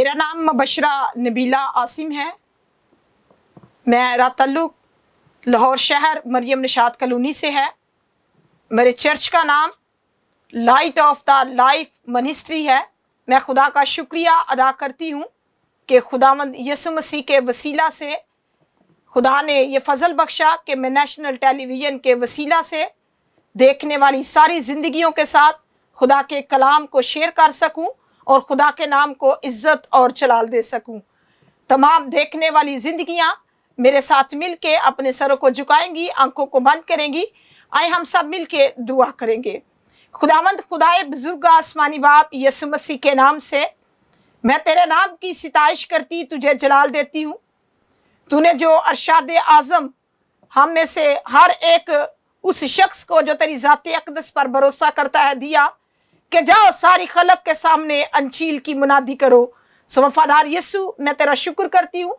मेरा नाम बशरा नबीला आसिम है मेरा ताल्लुक लाहौर शहर मरियम निषाद कलोनी से है मेरे चर्च का नाम light of the life ministry है मैं खुदा का शुक्रिया अदा करती हूँ कि मंद यसु मसीह के वसीला से खुदा ने यह फजल बख्शा कि मैं नेशनल टेलीविज़न के वसीला से देखने वाली सारी ज़िंदगियों के साथ खुदा के कलाम को शेयर कर सकूँ और खुदा के नाम को इज़्ज़त और चलाल दे सकूं तमाम देखने वाली ज़िंदगियां मेरे साथ मिल के अपने सरों को झुकाएंगी आंखों को बंद करेंगी आए हम सब मिल के दुआ करेंगे खुदावंद खुदाए बुजुर्ग आसमानी बाप यसु मसीह के नाम से मैं तेरे नाम की सितश करती तुझे जलाल देती हूँ तूने जो अरशाद आज़म हम में से हर एक उस शख्स को जो तेरी ज़ात अकदस पर भरोसा करता है दिया कि जाओ सारी खलक के सामने अंचील की मुनादी करो सो वफादार यस्सु मैं तेरा शुक्र करती हूँ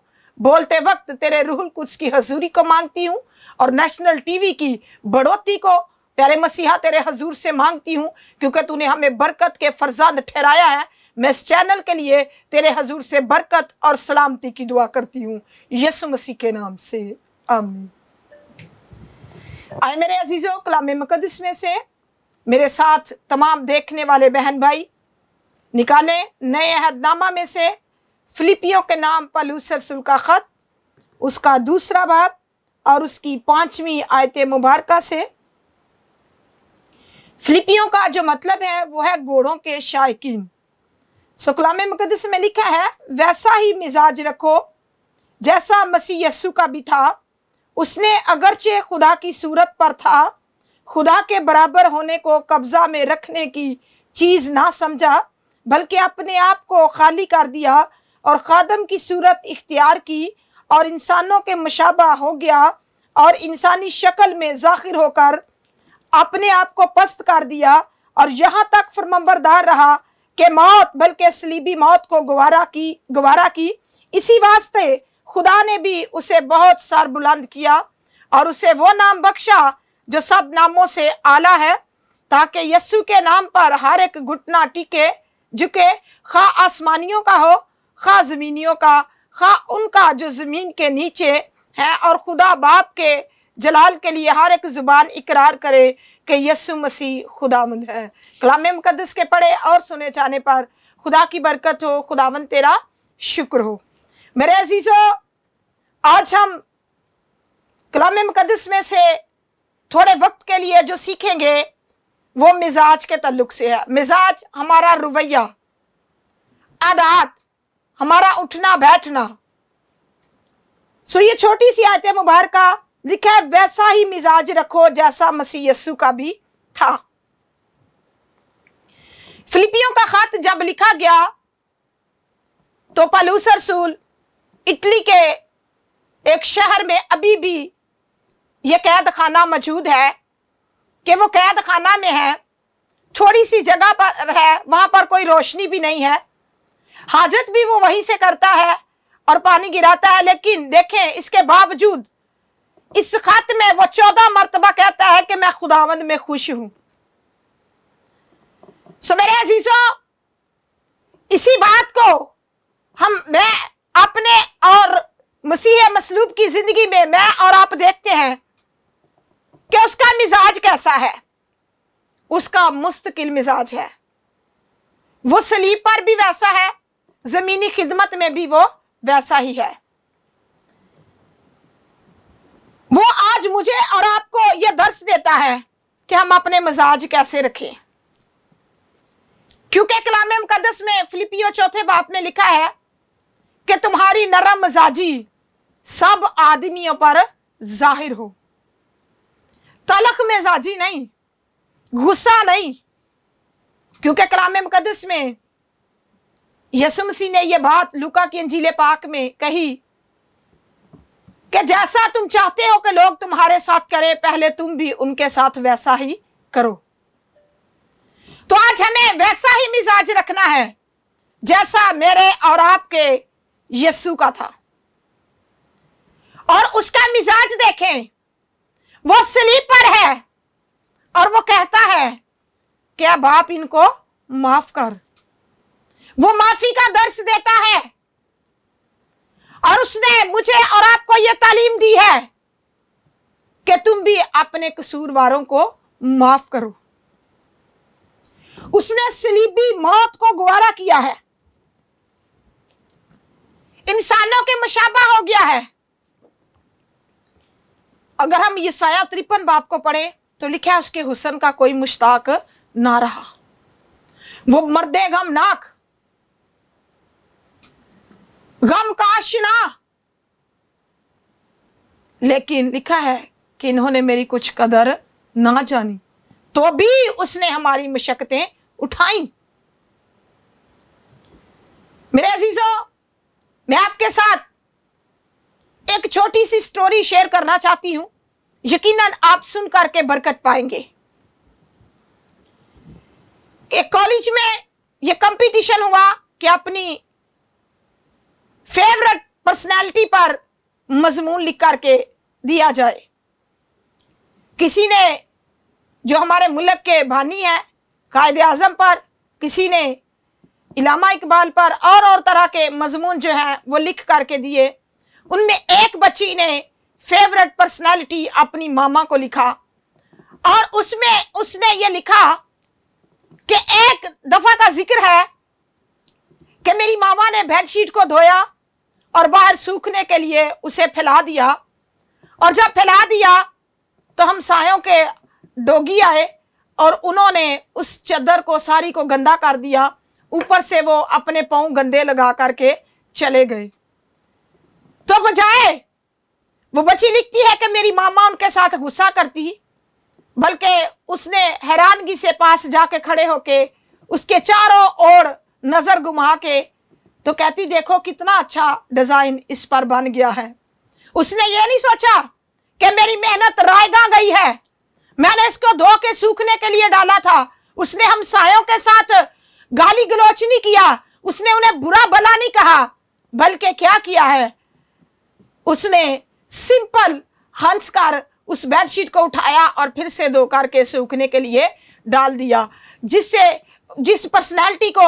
बोलते वक्त तेरे रूहुल कुछ की हजूरी को मांगती हूँ और नेशनल टीवी की बढ़ोती को प्यारे मसीहा तेरे हजूर से मांगती हूँ क्योंकि तूने हमें बरकत के फर्जंद ठहराया है मैं इस चैनल के लिए तेरे हजूर से बरकत और सलामती की दुआ करती हूँ यसु मसीह के नाम से आमीन आए मेरे अजीज़ों कलाम मुकदस में से मेरे साथ तमाम देखने वाले बहन भाई निकालें नए अहदनामा में से फिलिपियो के नाम पर लूसरसुल का ख़त उसका दूसरा बाब और उसकी पांचवी आयत मुबारक से फिलिपियों का जो मतलब है वो है घोड़ों के शायकीन सुकलाम मुकदस में लिखा है वैसा ही मिजाज रखो जैसा मसीह यस्सु का भी था उसने अगरचे खुदा की सूरत पर था खुदा के बराबर होने को कब्जा में रखने की चीज़ ना समझा बल्कि अपने आप को खाली कर दिया और खादम की सूरत इख्तियार की और इंसानों के मशाबा हो गया और इंसानी शक्ल में जाहिर होकर अपने आप को पस्त कर दिया और यहाँ तक फरमंबरदार रहा कि मौत बल्कि सलीबी मौत को गवारा की गवारा की इसी वास्ते खुदा ने भी उसे बहुत सार बुलंद किया और उसे वो नाम बख्शा जो सब नामों से आला है ताकि यस्सु के नाम पर हर एक घुटना टिके झुके खा आसमानियों का हो खा ज़मीनियों का खा उनका जो ज़मीन के नीचे है और खुदा बाप के जलाल के लिए हर एक ज़ुबान इकरार करे कि यस्सु मसीह खुदामंद है कलाम मुकदस के पढ़े और सुने जाने पर खुदा की बरकत हो खुदावंद तेरा शुक्र हो मेरे अजीज़ो आज हम कलाम मुकदस में से थोड़े वक्त के लिए जो सीखेंगे वो मिजाज के तल्लुक से है मिजाज हमारा रवैया आदात हमारा उठना बैठना सो ये छोटी सी आयत मुबारक लिखा है वैसा ही मिजाज रखो जैसा मसीह यस्सु का भी था फिलिपियों का खत जब लिखा गया तो पलूसरसूल इटली के एक शहर में अभी भी ये कैद खाना मौजूद है कि वो कैद खाना में है थोड़ी सी जगह पर है वहाँ पर कोई रोशनी भी नहीं है हाजत भी वो वहीं से करता है और पानी गिराता है लेकिन देखें इसके बावजूद इस खत में वो चौदह मरतबा कहता है कि मैं खुदावंद में खुश हूं सो मेरे अजीजों इसी बात को हम मैं अपने और मसीह मसलूब की जिंदगी में मैं और आप देखते हैं कि उसका मिजाज कैसा है उसका मुस्तकिल मिजाज है वो सलीब पर भी वैसा है जमीनी खिदमत में भी वो वैसा ही है वो आज मुझे और आपको यह दर्श देता है कि हम अपने मिजाज कैसे रखें क्योंकि कलाम मुकदस में फिलिपियो चौथे बाप में लिखा है कि तुम्हारी नरम मिजाजी सब आदमियों पर जाहिर हो तलक मेजाजी नहीं गुस्सा नहीं क्योंकि कलाम मुकदस में यसुम मसीह ने यह बात लुका की अंजीले पाक में कही कि जैसा तुम चाहते हो कि लोग तुम्हारे साथ करें पहले तुम भी उनके साथ वैसा ही करो तो आज हमें वैसा ही मिजाज रखना है जैसा मेरे और आपके यस्सु का था और उसका मिजाज देखें वो स्लीपर है और वो कहता है क्या बाप इनको माफ कर वो माफी का दर्श देता है और उसने मुझे और आपको यह तालीम दी है कि तुम भी अपने कसूरवारों को माफ करो उसने स्लीपी मौत को गुवारा किया है इंसानों के मशाबा हो गया है अगर हम ये साया त्रिपन बाप को पढ़े तो लिखा है उसके हुसन का कोई मुश्ताक ना रहा वो मर्दे गम नाक गम का लेकिन लिखा है कि इन्होंने मेरी कुछ कदर ना जानी तो भी उसने हमारी मशक्क़तें उठाई मेरे अजीजों मैं आपके साथ एक छोटी सी स्टोरी शेयर करना चाहती हूं यकीनन आप सुन करके बरकत पाएंगे एक कॉलेज में ये कंपटीशन हुआ कि अपनी फेवरेट पर्सनालिटी पर मजमून लिख करके दिया जाए किसी ने जो हमारे मुल्क के भानी है कायद आजम पर किसी ने इलामा इकबाल पर और और तरह के मजमून जो हैं वो लिख करके दिए उनमें एक बच्ची ने फेवरेट पर्सनालिटी अपनी मामा को लिखा और उसमें उसने ये लिखा कि एक दफा का जिक्र है कि मेरी मामा ने बेडशीट को धोया और बाहर सूखने के लिए उसे फैला दिया और जब फैला दिया तो हम सायों के डोगी आए और उन्होंने उस चदर को सारी को गंदा कर दिया ऊपर से वो अपने पाँव गंदे लगा करके चले गए तो बजाय वो बच्ची लिखती है कि मेरी मामा उनके साथ गुस्सा करती बल्कि उसने हैरानगी से पास जाके खड़े होके उसके चारों ओर नज़र घुमा के तो कहती देखो कितना अच्छा डिज़ाइन इस पर बन गया है उसने ये नहीं सोचा कि मेरी मेहनत रायगा गई है मैंने इसको धो के सूखने के लिए डाला था उसने हम हमसायों के साथ गाली गलोच नहीं किया उसने उन्हें बुरा भला नहीं कहा बल्कि क्या किया है उसने सिंपल हंस कर उस बेडशीट को उठाया और फिर से धो करके सूखने के लिए डाल दिया जिससे जिस पर्सनैलिटी को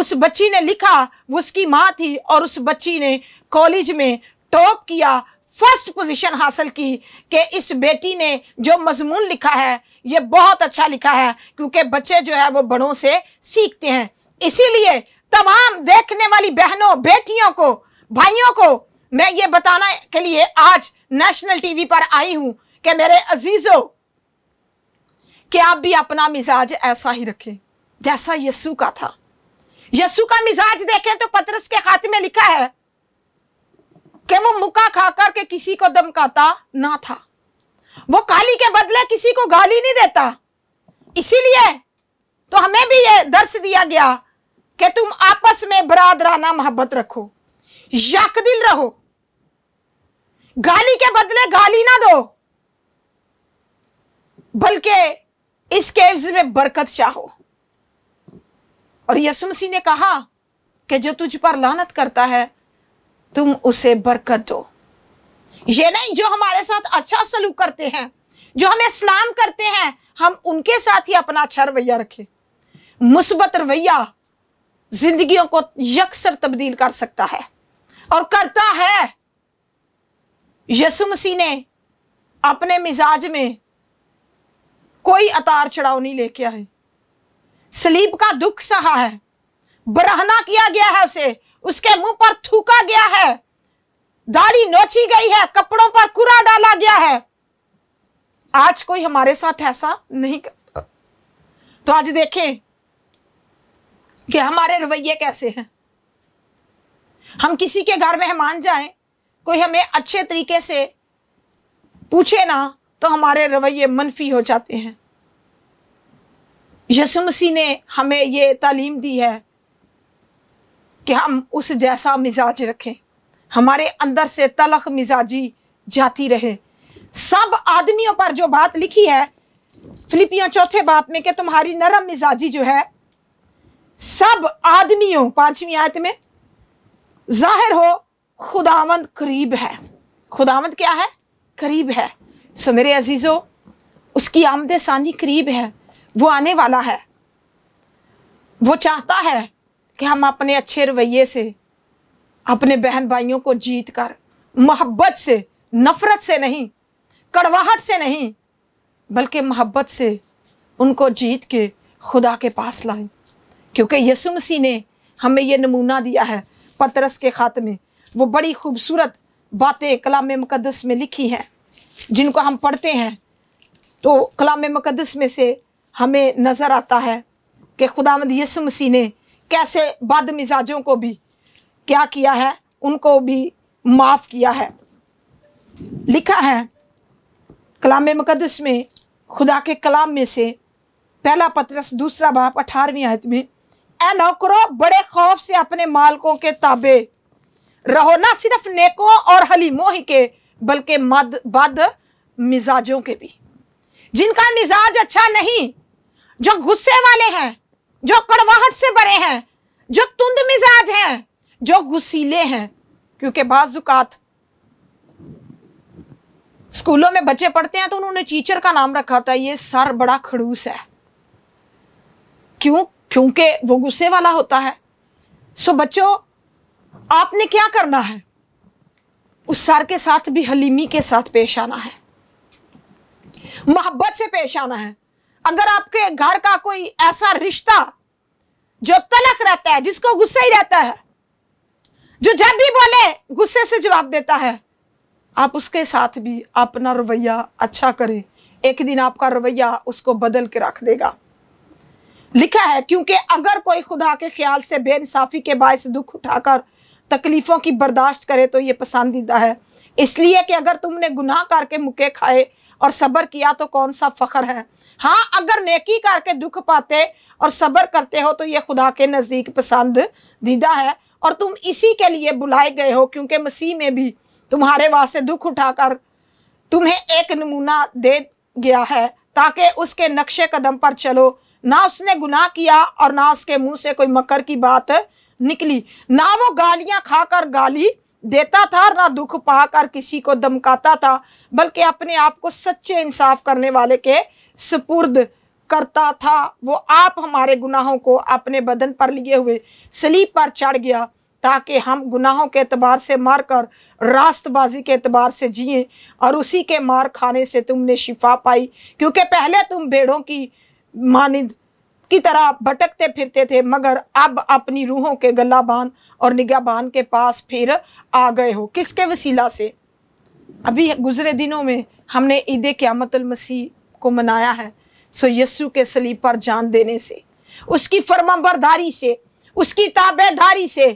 उस बच्ची ने लिखा वो उसकी माँ थी और उस बच्ची ने कॉलेज में टॉप किया फर्स्ट पोजीशन हासिल की कि इस बेटी ने जो मजमून लिखा है ये बहुत अच्छा लिखा है क्योंकि बच्चे जो है वो बड़ों से सीखते हैं इसीलिए तमाम देखने वाली बहनों बेटियों को भाइयों को मैं ये बताना के लिए आज नेशनल टीवी पर आई हूं कि मेरे अजीजों कि आप भी अपना मिजाज ऐसा ही रखें जैसा यस्सु का था यसू का मिजाज देखें तो पत्रस के खाते में लिखा है कि वो मुका खाकर के किसी को दमकाता ना था वो काली के बदले किसी को गाली नहीं देता इसीलिए तो हमें भी ये दर्श दिया गया कि तुम आपस में बरादराना मोहब्बत रखो यकदिल रहो गाली के बदले गाली ना दो बल्कि इस में बरकत चाहो और यसुमसी ने कहा कि जो तुझ पर लानत करता है तुम उसे बरकत दो ये नहीं जो हमारे साथ अच्छा सलूक करते हैं जो हमें सलाम करते हैं हम उनके साथ ही अपना अच्छा रवैया रखें मुस्बत रवैया जिंदगियों को यकसर तब्दील कर सकता है और करता है यसु मसीह ने अपने मिजाज में कोई अतार चढ़ाव नहीं लेके आए सलीब का दुख सहा है बरहना किया गया है उसे उसके मुंह पर थूका गया है दाढ़ी नोची गई है कपड़ों पर कुरा डाला गया है आज कोई हमारे साथ ऐसा नहीं करता तो आज देखें कि हमारे रवैये कैसे हैं हम किसी के घर मेहमान जाएं कोई हमें अच्छे तरीके से पूछे ना तो हमारे रवैये मनफी हो जाते हैं यसु मसीह ने हमें ये तालीम दी है कि हम उस जैसा मिजाज रखें हमारे अंदर से तलख मिजाजी जाती रहे सब आदमियों पर जो बात लिखी है फिलिपियों चौथे बाप में कि तुम्हारी नरम मिजाजी जो है सब आदमियों पांचवी आयत में जाहिर हो खुदावंद करीब है खुदावंद क्या है करीब है सो मेरे अजीज़ो उसकी आमद सानी करीब है वो आने वाला है वो चाहता है कि हम अपने अच्छे रवैये से अपने बहन भाइयों को जीत कर मोहब्बत से नफ़रत से नहीं कड़वाहट से नहीं बल्कि मोहब्बत से उनको जीत के खुदा के पास लाएं क्योंकि यसु मसीह ने हमें यह नमूना दिया है पतरस के ख़ात में वो बड़ी खूबसूरत बातें कलाम मुकदस में लिखी हैं जिनको हम पढ़ते हैं तो कलाम मुकदस में से हमें नज़र आता है कि खुदामद यसु मसीह ने कैसे बद मिजाजों को भी क्या किया है उनको भी माफ़ किया है लिखा है कलाम मुकदस में खुदा के कलाम में से पहला पत्रस दूसरा बाप अठारहवीं आयत में नौकरो बड़े खौफ से अपने मालकों के ताबे रहो ना सिर्फ नेकों और हलीमों ही के बल्कि मद बद मिजाजों के भी जिनका मिजाज अच्छा नहीं जो गुस्से वाले हैं जो कड़वाहट से बड़े हैं जो तुंद मिजाज हैं जो गुसीले हैं क्योंकि बाजुकात स्कूलों में बच्चे पढ़ते हैं तो उन्होंने टीचर का नाम रखा था ये सर बड़ा खड़ूस है क्यों क्योंकि वो गुस्से वाला होता है सो बच्चों आपने क्या करना है उस सर के साथ भी हलीमी के साथ पेश आना है मोहब्बत से पेश आना है अगर आपके घर का कोई ऐसा रिश्ता जो तलख रहता है जिसको गुस्सा ही रहता है जो जब भी बोले गुस्से से जवाब देता है आप उसके साथ भी अपना रवैया अच्छा करें एक दिन आपका रवैया उसको बदल के रख देगा लिखा है क्योंकि अगर कोई खुदा के ख्याल से बेइंसाफ़ी के बायस दुख उठाकर तकलीफ़ों की बर्दाश्त करे तो ये पसंदीदा है इसलिए कि अगर तुमने गुनाह करके मुके खाए और सब्र किया तो कौन सा फ़ख्र है हाँ अगर नेकी करके दुख पाते और सब्र करते हो तो ये खुदा के नज़दीक पसंद दीदा है और तुम इसी के लिए बुलाए गए हो क्योंकि मसीह में भी तुम्हारे वास्ते दुख उठाकर तुम्हें एक नमूना दे गया है ताकि उसके नक्शे कदम पर चलो ना उसने गुनाह किया और ना उसके मुंह से कोई मकर की बात निकली ना वो गालियां खाकर गाली देता था और ना दुख पाकर किसी को धमकाता था बल्कि अपने आप को सच्चे इंसाफ करने वाले के सपुर्द करता था वो आप हमारे गुनाहों को अपने बदन पर लिए हुए सलीब पर चढ़ गया ताकि हम गुनाहों के अतबार से मार कर रास्तबाजी के अतबार से जिए और उसी के मार खाने से तुमने शिफा पाई क्योंकि पहले तुम भेड़ों की मानिंद की तरह भटकते फिरते थे मगर अब अपनी रूहों के गला बान और निगाह बान के पास फिर आ गए हो किसके वसीला से अभी गुजरे दिनों में हमने ईद मसीह को मनाया है सो यस्सु के सलीब पर जान देने से उसकी फरमाबरदारी से उसकी ताबेदारी से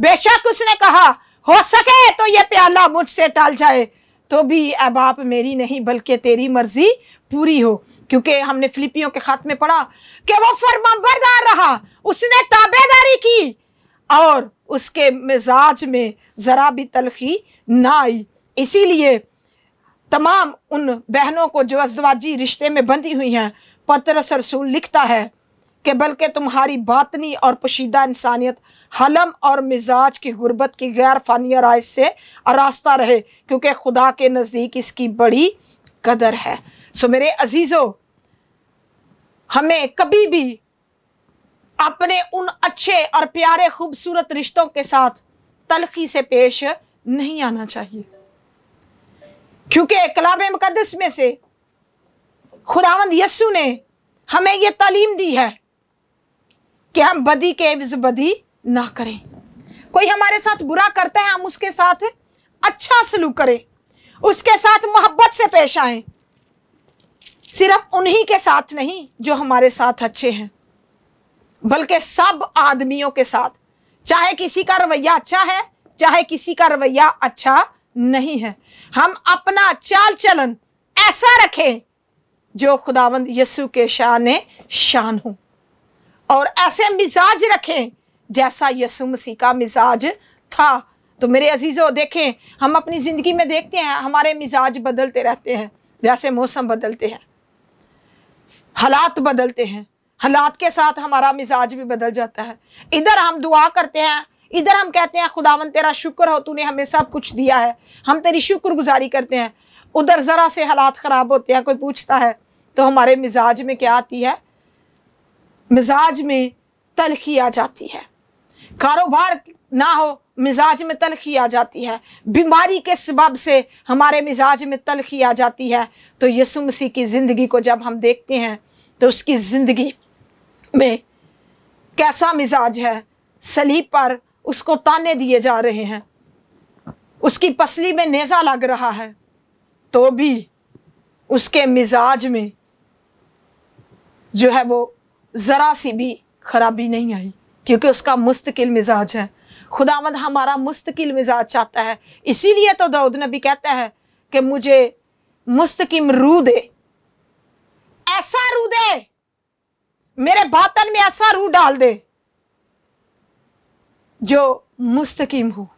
बेशक उसने कहा हो सके तो ये प्याला मुझसे टाल जाए तो भी अब आप मेरी नहीं बल्कि तेरी मर्जी पूरी हो क्योंकि हमने फिलिपियों के खत में पढ़ा कि वो फरमाबरदार रहा उसने ताबेदारी की और उसके मिजाज में ज़रा भी तलखी ना आई इसीलिए तमाम उन बहनों को जो अजवाजी रिश्ते में बंधी हुई हैं पत्र रसूल लिखता है कि बल्कि तुम्हारी बातनी और पोशीदा इंसानियत हलम और मिजाज की गुर्बत की गैर फानिया राय से आरास्ता रहे क्योंकि खुदा के नज़दीक इसकी बड़ी कदर है सो मेरे अजीज़ों हमें कभी भी अपने उन अच्छे और प्यारे खूबसूरत रिश्तों के साथ तलखी से पेश नहीं आना चाहिए क्योंकि कलाब मुकदस में से खुदावंद यस्सु ने हमें यह तालीम दी है कि हम बदी के एवज बदी ना करें कोई हमारे साथ बुरा करता है हम उसके साथ अच्छा सलूक करें उसके साथ मोहब्बत से पेश आएं सिर्फ उन्हीं के साथ नहीं जो हमारे साथ अच्छे हैं बल्कि सब आदमियों के साथ चाहे किसी का रवैया अच्छा है चाहे किसी का रवैया अच्छा नहीं है हम अपना चाल चलन ऐसा रखें जो खुदावंद यसु के शान शान हो और ऐसे मिजाज रखें जैसा यसु मसीह का मिजाज था तो मेरे अजीज़ों देखें हम अपनी ज़िंदगी में देखते हैं हमारे मिजाज बदलते रहते हैं जैसे मौसम बदलते हैं हालात बदलते हैं हालात के साथ हमारा मिजाज भी बदल जाता है इधर हम दुआ करते हैं इधर हम कहते हैं खुदावन तेरा शुक्र हो तूने हमें सब कुछ दिया है हम तेरी शुक्रगुजारी करते हैं उधर ज़रा से हालात ख़राब होते हैं कोई पूछता है तो हमारे मिजाज में क्या आती है मिजाज में तलखी आ जाती है कारोबार ना हो मिजाज में तलखी आ जाती है बीमारी के सबब से हमारे मिजाज में तलखी आ जाती है तो यसु मसीह की ज़िंदगी को जब हम देखते हैं तो उसकी ज़िंदगी में कैसा मिजाज है सलीब पर उसको ताने दिए जा रहे हैं उसकी पसली में नेज़ा लग रहा है तो भी उसके मिजाज में जो है वो ज़रा सी भी खराबी नहीं आई क्योंकि उसका मुस्तकिल मिजाज है खुदावंद हमारा मुस्तकिल मिजाज चाहता है इसीलिए तो दाऊद नबी कहता है कि मुझे मुस्तकिम रू दे ऐसा रू दे मेरे बातन में ऐसा रू डाल दे जो मुस्तकीम हो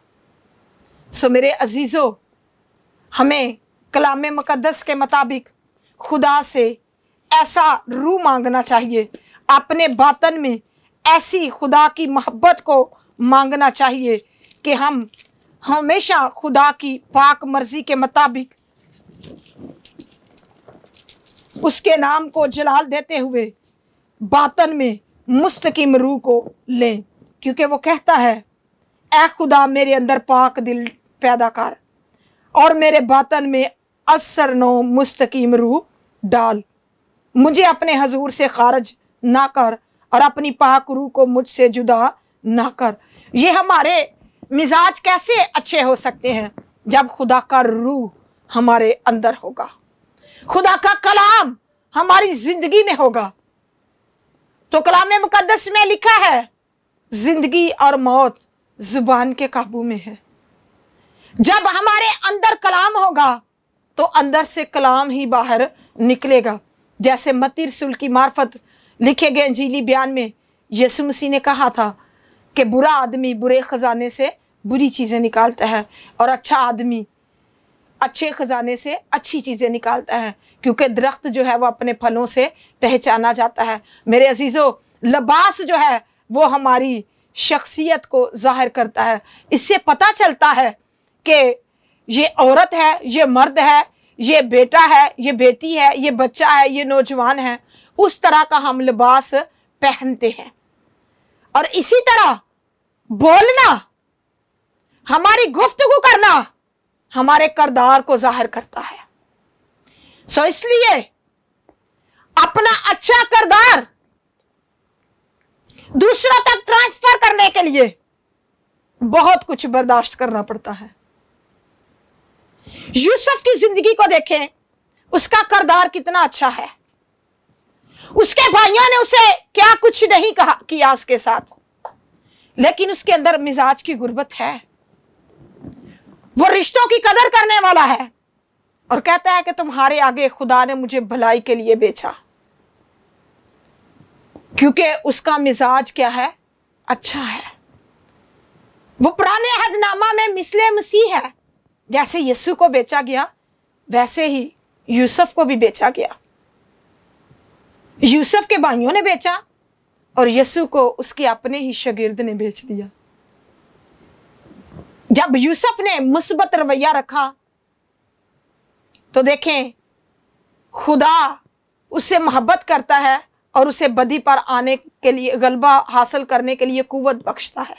सो मेरे अजीज़ो हमें कलाम मुकदस के मुताबिक खुदा से ऐसा रू मांगना चाहिए अपने बातन में ऐसी खुदा की मोहब्बत को मांगना चाहिए कि हम हमेशा खुदा की पाक मर्ज़ी के मुताबिक उसके नाम को जलाल देते हुए बातन में मुस्तकिम रूह को लें क्योंकि वो कहता है ए खुदा मेरे अंदर पाक दिल पैदा कर और मेरे बातन में असर नो मुस्तकीम रूह डाल मुझे अपने हजूर से खारज ना कर और अपनी पाक रूह को मुझसे जुदा ना कर ये हमारे मिजाज कैसे अच्छे हो सकते हैं जब खुदा का रूह हमारे अंदर होगा खुदा का कलाम हमारी जिंदगी में होगा तो कलाम मुकदस में लिखा है जिंदगी और मौत जुबान के काबू में है जब हमारे अंदर कलाम होगा तो अंदर से कलाम ही बाहर निकलेगा जैसे मतिर सुल की मार्फत लिखे गए अंजीली बयान में यसु मसीह ने कहा था कि बुरा आदमी बुरे ख़जाने से बुरी चीज़ें निकालता है और अच्छा आदमी अच्छे ख़जाने से अच्छी चीज़ें निकालता है क्योंकि दरख्त जो है वो अपने फलों से पहचाना जाता है मेरे अजीज़ो लबास जो है वो हमारी शख्सियत को ज़ाहिर करता है इससे पता चलता है कि ये औरत है ये मर्द है ये बेटा है ये बेटी है ये बच्चा है ये नौजवान है उस तरह का हम लिबास पहनते हैं और इसी तरह बोलना हमारी गुफ्तगु करना हमारे करदार को जाहिर करता है सो इसलिए अपना अच्छा करदार दूसरों तक ट्रांसफर करने के लिए बहुत कुछ बर्दाश्त करना पड़ता है यूसुफ की जिंदगी को देखें उसका करदार कितना अच्छा है उसके भाइयों ने उसे क्या कुछ नहीं कहा किया उसके साथ लेकिन उसके अंदर मिजाज की गुर्बत है वो रिश्तों की कदर करने वाला है और कहता है कि तुम्हारे आगे खुदा ने मुझे भलाई के लिए बेचा क्योंकि उसका मिजाज क्या है अच्छा है वो पुराने हदनामा में मिसले मसीह है जैसे यस्सु को बेचा गया वैसे ही यूसुफ को भी बेचा गया यूसुफ के भाइयों ने बेचा और यस्सु को उसके अपने ही शगिर्द ने बेच दिया जब यूसुफ ने मुस्बत रवैया रखा तो देखें खुदा उससे मोहब्बत करता है और उसे बदी पर आने के लिए गलबा हासिल करने के लिए कुवत बख्शता है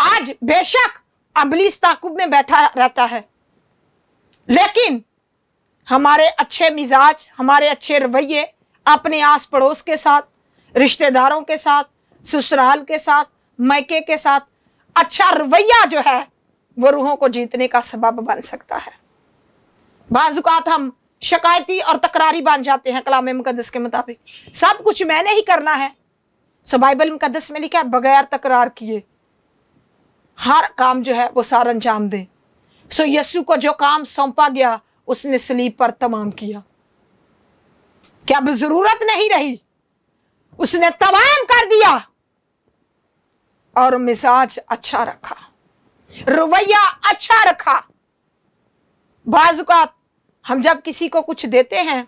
आज बेशक अबलीस ताकुब में बैठा रहता है लेकिन हमारे अच्छे मिजाज हमारे अच्छे रवैये अपने आस पड़ोस के साथ रिश्तेदारों के साथ ससुराल के साथ मैके के साथ अच्छा रवैया जो है वो रूहों को जीतने का सबब बन सकता है बाजुकात हम शिकायती और तकरारी बन जाते हैं कलाम मुकदस के मुताबिक सब कुछ मैंने ही करना है सो बाइबल मुकदस में लिखा है बगैर तकरार किए हर काम जो है वो सार अंजाम दे सो यस्सु को जो काम सौंपा गया उसने सलीब पर तमाम किया क्या अब जरूरत नहीं रही उसने तमाम कर दिया और मिजाज अच्छा रखा रवैया अच्छा रखा बाजुकात हम जब किसी को कुछ देते हैं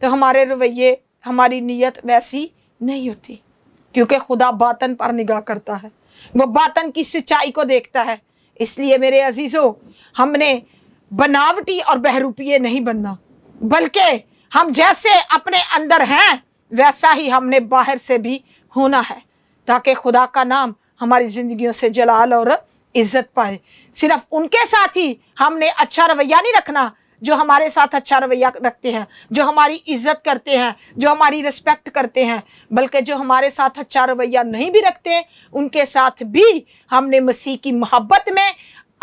तो हमारे रवैये हमारी नीयत वैसी नहीं होती क्योंकि खुदा बातन पर निगाह करता है वह बातन की सिंचाई को देखता है इसलिए मेरे अजीज़ों हमने बनावटी और बहरूपिए नहीं बनना बल्कि हम जैसे अपने अंदर हैं वैसा ही हमने बाहर से भी होना है ताकि खुदा का नाम हमारी ज़िंदगियों से जलाल और इज़्ज़त पाए सिर्फ उनके साथ ही हमने अच्छा रवैया नहीं रखना जो हमारे साथ अच्छा रवैया रखते हैं जो हमारी इज्जत करते हैं जो हमारी रिस्पेक्ट करते हैं बल्कि जो हमारे साथ अच्छा रवैया नहीं भी रखते उनके साथ भी हमने मसीह की मोहब्बत में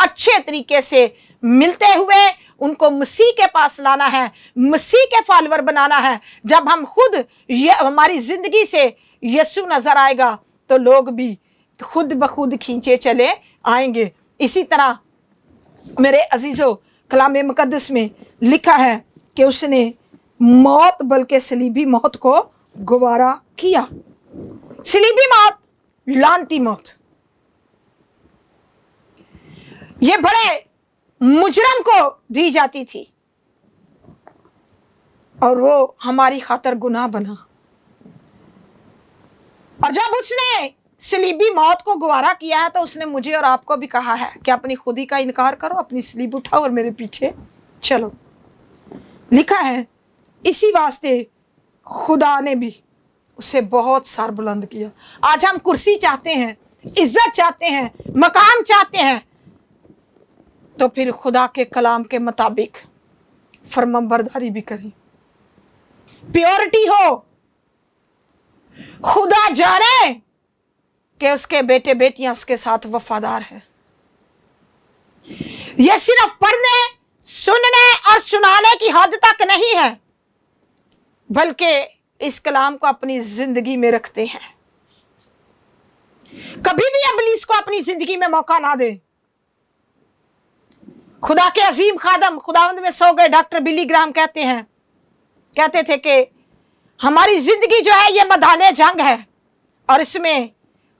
अच्छे तरीके से मिलते हुए उनको मसीह के पास लाना है मसीह के फॉलोअर बनाना है जब हम खुद ये हमारी ज़िंदगी से यसु नज़र आएगा तो लोग भी खुद ब खुद खींचे चले आएंगे इसी तरह मेरे अजीज़ों कलाम मुकदस में लिखा है कि उसने मौत बल्कि सलीबी मौत को गुवारा किया सलीबी मौत लानती मौत ये बड़े मुजरम को दी जाती थी और वो हमारी खातर गुनाह बना और जब उसने सलीबी मौत को गुवारा किया है तो उसने मुझे और आपको भी कहा है कि अपनी खुदी का इनकार करो अपनी सलीब उठाओ और मेरे पीछे चलो लिखा है इसी वास्ते खुदा ने भी उसे बहुत सर बुलंद किया आज हम कुर्सी चाहते हैं इज्जत चाहते हैं मकान चाहते हैं तो फिर खुदा के कलाम के मुताबिक फर्मबरदारी भी करें प्योरिटी हो खुदा जाने कि उसके बेटे बेटियां उसके साथ वफादार हैं यह सिर्फ पढ़ने सुनने और सुनाने की हद तक नहीं है बल्कि इस कलाम को अपनी जिंदगी में रखते हैं कभी भी अबलीस को अपनी जिंदगी में मौका ना दे खुदा के अजीम खादम खुदावंद में सो गए डॉक्टर बिली ग्राम कहते हैं कहते थे कि हमारी जिंदगी जो है यह मदान जंग है और इसमें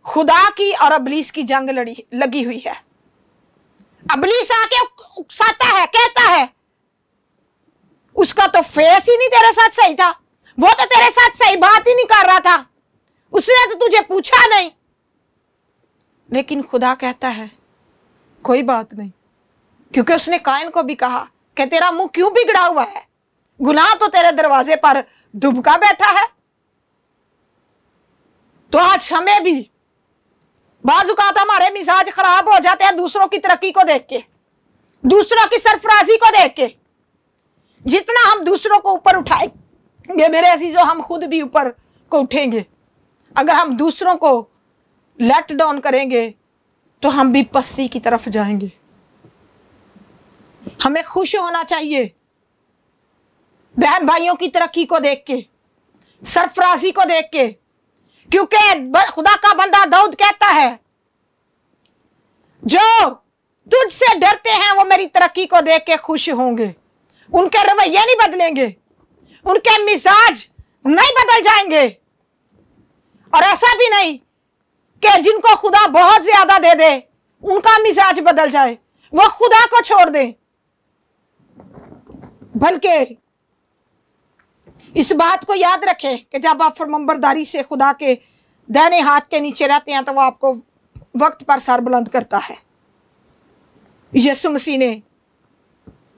खुदा की और अबलीस की जंग लड़ी लगी हुई है अबलीस आके उकसाता है कहता है उसका तो फेस ही नहीं तेरे साथ सही था वो तो तेरे साथ सही बात ही नहीं कर रहा था उसने तो तुझे पूछा नहीं लेकिन खुदा कहता है कोई बात नहीं क्योंकि उसने कायन को भी कहा कि तेरा मुंह क्यों बिगड़ा हुआ है गुनाह तो तेरे दरवाजे पर दुबका बैठा है तो आज हमें भी बाजुकात हमारे मिजाज खराब हो जाते हैं दूसरों की तरक्की को देख के दूसरों की सरफराजी को देख के जितना हम दूसरों को ऊपर उठाएंगे मेरे अजीजों हम खुद भी ऊपर को उठेंगे अगर हम दूसरों को लेट डाउन करेंगे तो हम भी पस्ती की तरफ जाएंगे हमें खुश होना चाहिए बहन भाइयों की तरक्की को देख के सरफराजी को देख के क्योंकि खुदा का बंदा दाऊद कहता है जो तुझसे डरते हैं वो मेरी तरक्की को देख के खुश होंगे उनके रवैये नहीं बदलेंगे उनके मिजाज नहीं बदल जाएंगे और ऐसा भी नहीं कि जिनको खुदा बहुत ज्यादा दे दे उनका मिजाज बदल जाए वो खुदा को छोड़ दे बल्कि इस बात को याद रखें कि जब आप फरमंबरदारी से खुदा के दहने हाथ के नीचे रहते हैं तो वह आपको वक्त पर सर बुलंद करता है यसु मसीह ने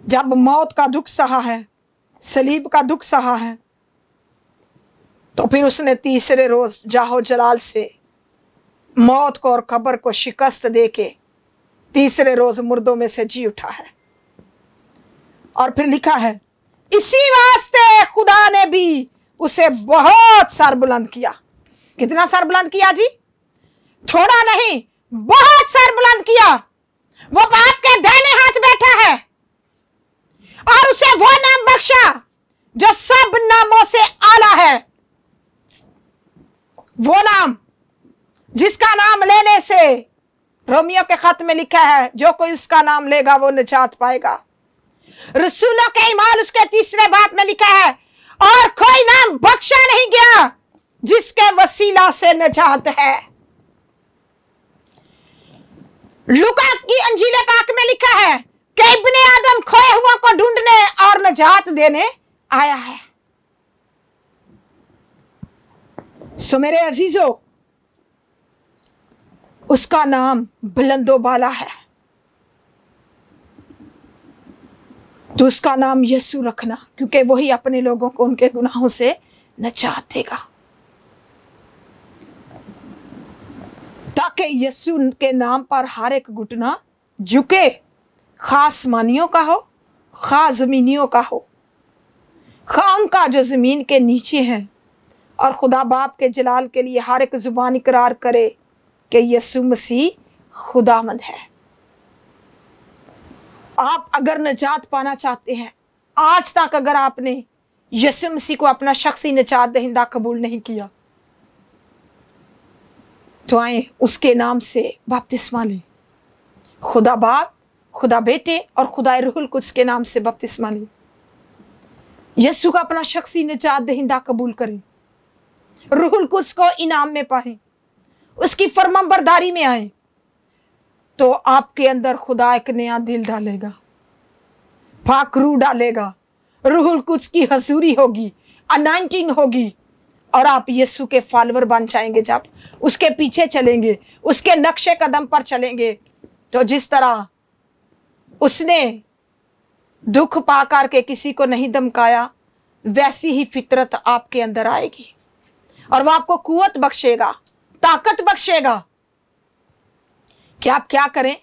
जब मौत का दुख सहा है सलीब का दुख सहा है तो फिर उसने तीसरे रोज़ जाहो जलाल से मौत को और कब्र को शिकस्त दे के तीसरे रोज़ मुर्दों में से जी उठा है और फिर लिखा है इसी वास्ते खुदा ने भी उसे बहुत सर बुलंद किया कितना सर बुलंद किया जी थोड़ा नहीं बहुत सर बुलंद किया वो बाप के दाहिने हाथ बैठा है और उसे वो नाम बख्शा जो सब नामों से आला है वो नाम जिसका नाम लेने से रोमियो के खत में लिखा है जो कोई उसका नाम लेगा वो निजात पाएगा रसूलों के ईमान उसके तीसरे बाप में लिखा है और कोई नाम बख्शा नहीं गया जिसके वसीला से नजात है लुका की अंजीले पाक में लिखा है कि इब्ने आदम खोए हुआ को ढूंढने और नजात देने आया है सो मेरे अजीजों उसका नाम बुलंदोबाला है तो उसका नाम यसु रखना क्योंकि वही अपने लोगों को उनके गुनाहों से नचा देगा ताकि यसु के नाम पर हर एक घुटना झुके खास मानियों का हो खा ज़मीनियों का हो खा उनका जो ज़मीन के नीचे हैं और खुदा बाप के जलाल के लिए हर एक ज़ुबान इकरार करे कि यसु मसीह खुदामंद है आप अगर नजात पाना चाहते हैं आज तक अगर आपने यसु मसीह को अपना शख्सी नजात दहिंदा कबूल नहीं किया तो आए उसके नाम से बपतिस्मा लें खुदा बाप खुदा बेटे और खुदा रहुल कुछ के नाम से बपतिस्मा लें यसु का अपना शख्सी निजात दहिंदा कबूल करें रुहुल कुछ को इनाम में पाएं उसकी फर्मा बरदारी में आएं तो आपके अंदर खुदा एक नया दिल डालेगा फाकरू डालेगा रूहुल कुछ की हसूरी होगी अनाइंटिंग होगी और आप यीशु के फॉलोअर बन जाएंगे जब उसके पीछे चलेंगे उसके नक्शे कदम पर चलेंगे तो जिस तरह उसने दुख पा करके किसी को नहीं धमकाया वैसी ही फितरत आपके अंदर आएगी और वह आपको कुवत बख्शेगा ताकत बख्शेगा कि आप क्या करें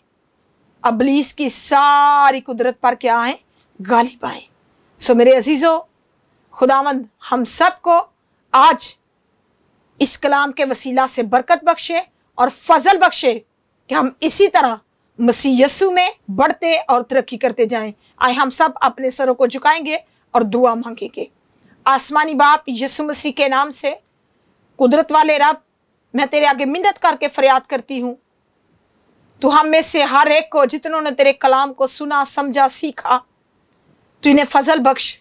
अबलीस की सारी कुदरत पर क्या आए गालिब आए सो मेरे अजीज़ो खुदामंद हम सब को आज इस कलाम के वसीला से बरकत बख्शे और फजल बख्शे कि हम इसी तरह मसी यसु में बढ़ते और तरक्की करते जाएं आए हम सब अपने सरों को झुकाएंगे और दुआ मांगेंगे आसमानी बाप यसु मसीह के नाम से कुदरत वाले रब मैं तेरे आगे मिन्नत करके फरियाद करती हूँ तो हम में से हर एक को जितनों ने तेरे कलाम को सुना समझा सीखा तो इन्हें फजल बख्श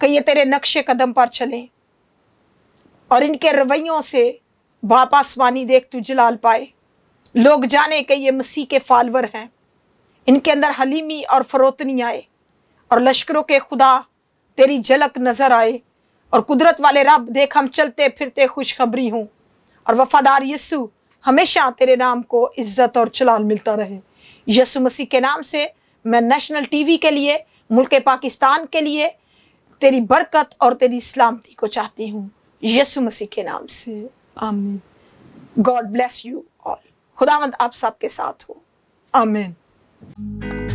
कि ये तेरे नक्शे कदम पर चले और इनके रवैयों से वापस वानी देख तू जलाल पाए लोग जाने कि ये मसीह के फालवर हैं इनके अंदर हलीमी और फरोतनी आए और लश्करों के खुदा तेरी झलक नज़र आए और कुदरत वाले रब देख हम चलते फिरते खुशखबरी हूँ और वफादार यस्सु हमेशा तेरे नाम को इज्जत और चलान मिलता रहे यसु मसीह के नाम से मैं नेशनल टीवी के लिए मुल्क पाकिस्तान के लिए तेरी बरकत और तेरी सलामती को चाहती हूँ यसु मसीह के नाम से आमीन गॉड ब्लेस यू ऑल खुदावंद आप सबके साथ हो आमीन